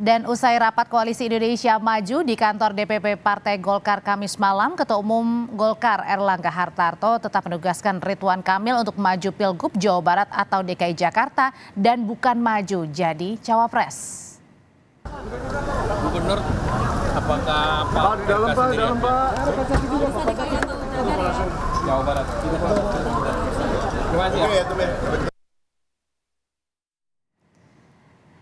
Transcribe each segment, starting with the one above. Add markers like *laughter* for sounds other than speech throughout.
Dan usai rapat Koalisi Indonesia Maju di kantor DPP Partai Golkar Kamis malam, Ketua Umum Golkar Erlangga Hartarto tetap menugaskan Ridwan Kamil untuk maju Pilgub Jawa Barat atau DKI Jakarta dan bukan maju jadi cawapres. Gubernur, apakah Pak? Pak, di dalam Pak, di dalam Pak. Jawa Barat. Terima kasih. Ya. Ya,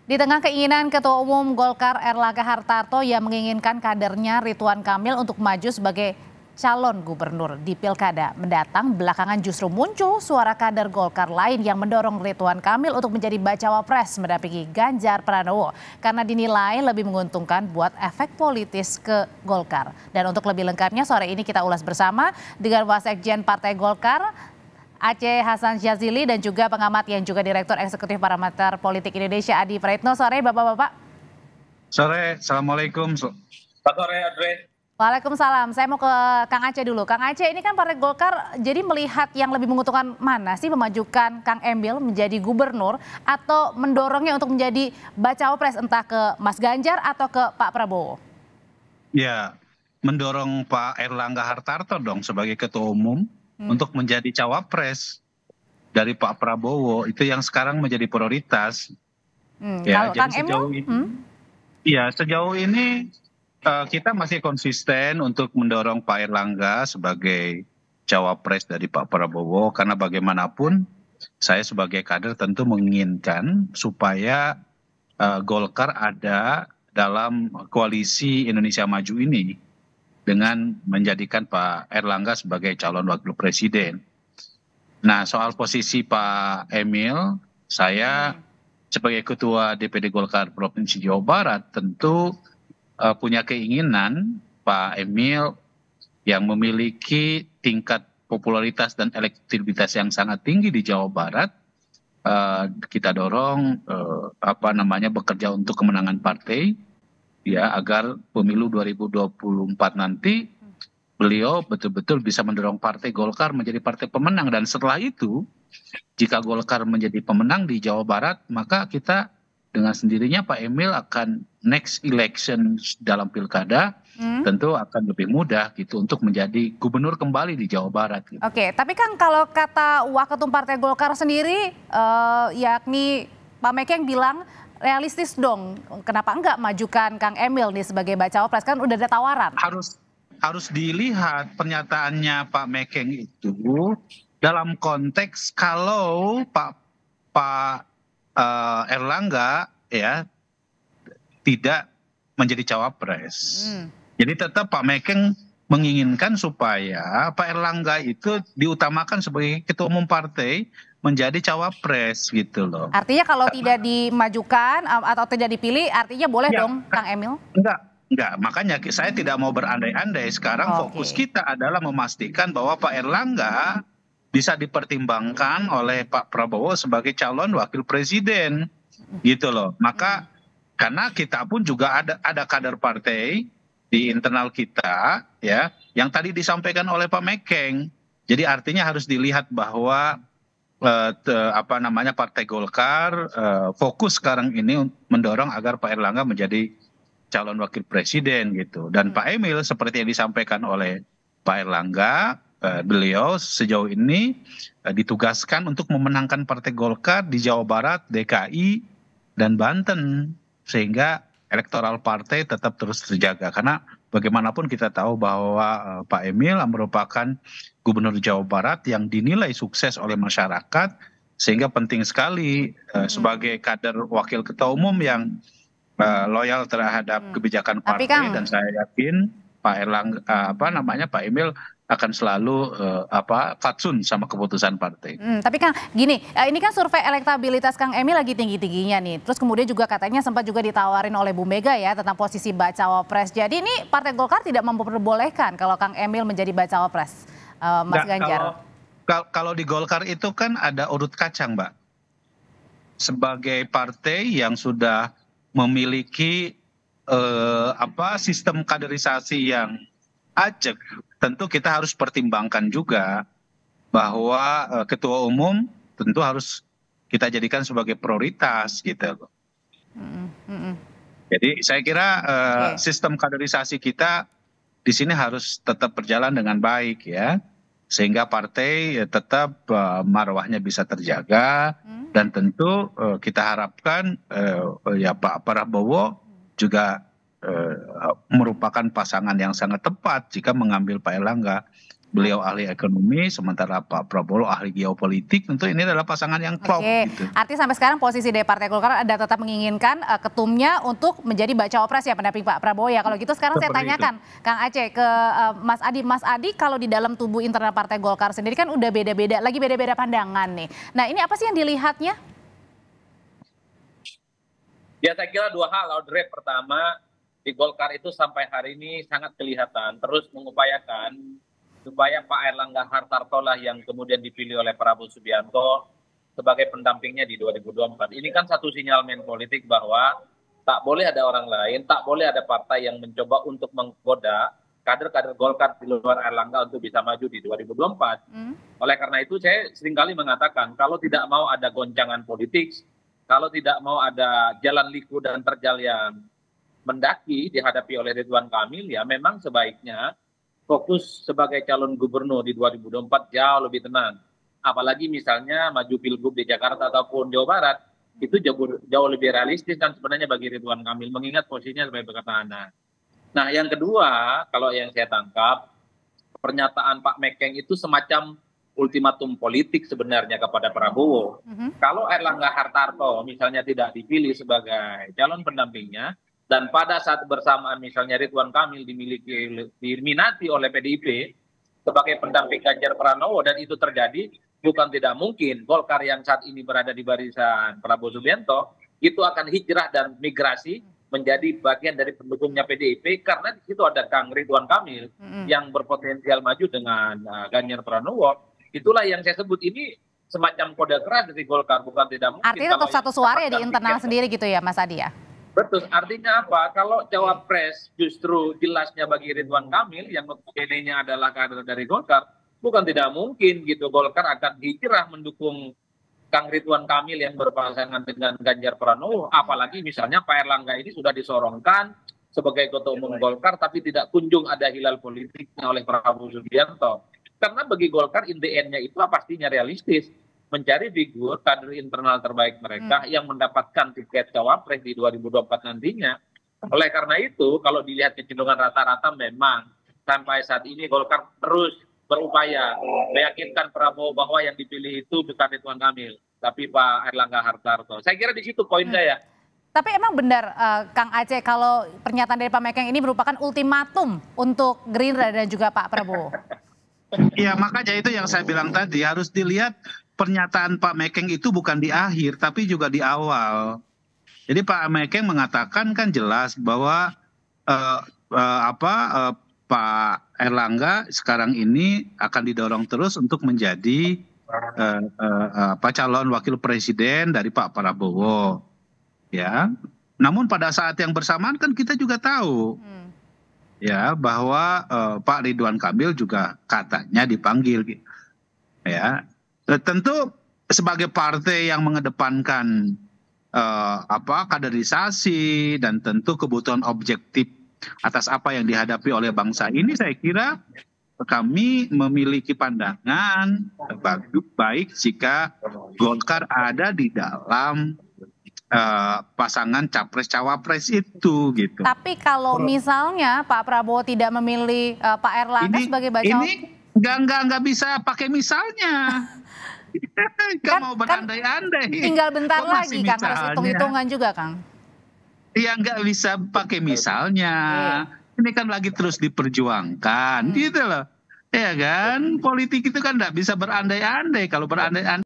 Di tengah keinginan Ketua Umum Golkar Erlangga Hartarto yang menginginkan kadernya Rituan Kamil untuk maju sebagai calon gubernur di pilkada mendatang, belakangan justru muncul suara kader Golkar lain yang mendorong Rituan Kamil untuk menjadi bacawa pres mendampingi Ganjar Pranowo karena dinilai lebih menguntungkan buat efek politis ke Golkar. Dan untuk lebih lengkapnya sore ini kita ulas bersama dengan Wasekjen Partai Golkar Aceh Hasan Syazili dan juga pengamat yang juga Direktur Eksekutif Parameter Politik Indonesia Adi Praetno. Sore Bapak-Bapak. Sore, Assalamualaikum. Selamat sore Andre. Waalaikumsalam. Saya mau ke Kang Aceh dulu. Kang Aceh ini kan Partai Golkar jadi melihat yang lebih menguntungkan mana sih memajukan Kang Emil menjadi gubernur atau mendorongnya untuk menjadi bacawa pres entah ke Mas Ganjar atau ke Pak Prabowo? Ya, mendorong Pak Erlangga Hartarto dong sebagai ketua umum Hmm. untuk menjadi cawapres dari Pak Prabowo itu yang sekarang menjadi prioritas. Hmm. Ya, Kalau jadi Kang sejauh ini, hmm? iya ya sejauh ini uh, kita masih konsisten untuk mendorong Pak Erlangga sebagai cawapres dari Pak Prabowo karena bagaimanapun saya sebagai kader tentu menginginkan supaya uh, Golkar ada dalam koalisi Indonesia Maju ini dengan menjadikan Pak Erlangga sebagai calon wakil presiden. Nah, soal posisi Pak Emil, saya hmm. sebagai ketua DPD Golkar Provinsi Jawa Barat tentu uh, punya keinginan Pak Emil yang memiliki tingkat popularitas dan elektabilitas yang sangat tinggi di Jawa Barat uh, kita dorong uh, apa namanya bekerja untuk kemenangan partai ya agar pemilu 2024 nanti beliau betul betul bisa mendorong partai golkar menjadi partai pemenang dan setelah itu jika golkar menjadi pemenang di jawa barat maka kita dengan sendirinya Pak Emil akan next election dalam pilkada hmm. tentu akan lebih mudah gitu untuk menjadi gubernur kembali di Jawa Barat. Gitu. Oke, tapi kan kalau kata Waketum Partai Golkar sendiri, uh, yakni Pak Mekeng bilang realistis dong. Kenapa enggak majukan Kang Emil nih sebagai bacawa pres kan udah ada tawaran. Harus harus dilihat pernyataannya Pak Mekeng itu dalam konteks kalau Pak Pak uh, Erlangga ya tidak menjadi cawapres. Hmm. Jadi tetap Pak Mekeng menginginkan supaya Pak Erlangga itu diutamakan sebagai ketua umum partai menjadi cawapres gitu loh. Artinya kalau Karena, tidak dimajukan eh, atau tidak dipilih artinya boleh ya, dong Kang Emil? Enggak, enggak. Makanya saya tidak mau berandai-andai. Sekarang okay. fokus kita adalah memastikan bahwa Pak Erlangga bisa dipertimbangkan oleh Pak Prabowo sebagai calon wakil presiden. Gitu loh. Maka karena kita pun juga ada ada kader partai di internal kita ya yang tadi disampaikan oleh Pak Mekeng. Jadi artinya harus dilihat bahwa Eh, apa namanya partai golkar eh, fokus sekarang ini mendorong agar pak erlangga menjadi calon wakil presiden gitu dan hmm. pak emil seperti yang disampaikan oleh pak erlangga eh, beliau sejauh ini ditugaskan untuk memenangkan partai golkar di jawa barat dki dan banten sehingga elektoral partai tetap terus terjaga karena bagaimanapun kita tahu bahwa eh, pak emil merupakan gubernur jawa barat yang dinilai sukses oleh masyarakat sehingga penting sekali eh, hmm. sebagai kader wakil ketua umum yang eh, hmm. loyal terhadap hmm. kebijakan partai dan saya yakin pak erlang apa namanya pak emil akan selalu uh, apa fatsun sama keputusan partai. Hmm, tapi Kang, gini, eh, ini kan survei elektabilitas Kang Emil lagi tinggi-tingginya nih. Terus kemudian juga katanya sempat juga ditawarin oleh Bu Mega ya tentang posisi bacawa pres. Jadi ini Partai Golkar tidak memperbolehkan kalau Kang Emil menjadi bacawa pres. Uh, eh, Mas Nggak, Ganjar. Kalau, kalau di Golkar itu kan ada urut kacang, Mbak. Sebagai partai yang sudah memiliki uh, apa sistem kaderisasi yang ajak tentu kita harus pertimbangkan juga bahwa eh, ketua umum tentu harus kita jadikan sebagai prioritas gitu loh. Jadi saya kira uh, sistem kaderisasi kita di sini harus tetap berjalan dengan baik ya, sehingga partai eh, tetap uh, marwahnya bisa terjaga hmm. dan tentu uh, kita harapkan uh, ya Pak Prabowo juga uh, merupakan pasangan yang sangat tepat jika mengambil Pak Erlangga. Beliau ahli ekonomi, sementara Pak Prabowo ahli geopolitik. Tentu ini adalah pasangan yang klop. Oke. Gitu. Artinya sampai sekarang posisi dari Partai Golkar ada tetap menginginkan uh, ketumnya untuk menjadi baca opres ya pendamping Pak Prabowo ya. Kalau gitu sekarang Seperti saya tanyakan itu. Kang Aceh ke uh, Mas Adi. Mas Adi kalau di dalam tubuh internal Partai Golkar sendiri kan udah beda-beda, lagi beda-beda pandangan nih. Nah ini apa sih yang dilihatnya? Ya saya kira dua hal, Audrey. Pertama, di Golkar itu sampai hari ini sangat kelihatan terus mengupayakan supaya Pak Erlangga Hartarto lah yang kemudian dipilih oleh Prabowo Subianto sebagai pendampingnya di 2024. Ini kan satu sinyal main politik bahwa tak boleh ada orang lain, tak boleh ada partai yang mencoba untuk menggoda kader-kader Golkar di luar Erlangga untuk bisa maju di 2024. Mm. Oleh karena itu saya seringkali mengatakan kalau tidak mau ada goncangan politik, kalau tidak mau ada jalan liku dan terjal yang mendaki dihadapi oleh Ridwan Kamil ya memang sebaiknya fokus sebagai calon gubernur di 2024 jauh lebih tenang. Apalagi misalnya maju pilgub di Jakarta ataupun Jawa Barat itu jauh, jauh lebih realistis dan sebenarnya bagi Ridwan Kamil mengingat posisinya sebagai petahana. Nah yang kedua kalau yang saya tangkap pernyataan Pak Mekeng itu semacam ultimatum politik sebenarnya kepada Prabowo. Mm -hmm. Kalau Erlangga Hartarto misalnya tidak dipilih sebagai calon pendampingnya, dan pada saat bersamaan misalnya Ridwan Kamil dimiliki diminati oleh PDIP sebagai pendamping Ganjar Pranowo dan itu terjadi bukan tidak mungkin Golkar yang saat ini berada di barisan Prabowo Subianto itu akan hijrah dan migrasi menjadi bagian dari pendukungnya PDIP karena di situ ada Kang Ridwan Kamil yang berpotensial maju dengan uh, Ganjar Pranowo itulah yang saya sebut ini semacam kode keras dari Golkar bukan tidak mungkin artinya tetap satu suara ya di internal sendiri gitu ya Mas Adi ya Betul, artinya apa? Kalau cawapres justru jelasnya bagi Ridwan Kamil yang notabene-nya adalah kader dari Golkar, bukan tidak mungkin gitu Golkar akan hijrah mendukung Kang Ridwan Kamil yang berpasangan dengan Ganjar Pranowo, apalagi misalnya Pak Erlangga ini sudah disorongkan sebagai ketua umum Golkar tapi tidak kunjung ada hilal politiknya oleh Prabowo Subianto. Karena bagi Golkar in the end-nya itu pastinya realistis mencari figur kader internal terbaik mereka hmm. yang mendapatkan tiket cawapres di 2024 nantinya. Oleh karena itu, kalau dilihat kecenderungan rata-rata memang sampai saat ini Golkar terus berupaya meyakinkan Prabowo bahwa yang dipilih itu bukan Ridwan Kamil, tapi Pak Erlangga Hartarto. Saya kira di situ poinnya hmm. saya. ya. Tapi emang benar uh, Kang Aceh kalau pernyataan dari Pak Mekeng ini merupakan ultimatum untuk Gerindra dan juga Pak Prabowo. Iya makanya itu yang saya bilang tadi harus dilihat pernyataan Pak Mekeng itu bukan di akhir tapi juga di awal. Jadi Pak Mekeng mengatakan kan jelas bahwa uh, uh, apa uh, Pak Erlangga sekarang ini akan didorong terus untuk menjadi uh, uh, apa calon wakil presiden dari Pak Prabowo. Ya. Namun pada saat yang bersamaan kan kita juga tahu hmm. ya bahwa uh, Pak Ridwan Kamil juga katanya dipanggil ya Eh, tentu sebagai partai yang mengedepankan eh, apa kaderisasi dan tentu kebutuhan objektif atas apa yang dihadapi oleh bangsa ini saya kira kami memiliki pandangan baik jika Golkar ada di dalam uh, pasangan capres cawapres itu gitu. Tapi kalau misalnya Pak Prabowo tidak memilih uh, Pak Erlangga sebagai bacawa ini nggak nggak nggak bisa pakai misalnya *laughs* kan, mau kan berandai-andai kan tinggal bentar Kok lagi kan harus hitung-hitungan juga kang ya nggak bisa pakai misalnya hmm. ini kan lagi terus diperjuangkan hmm. gitu loh ya kan politik itu kan nggak bisa berandai-andai kalau berandai-andai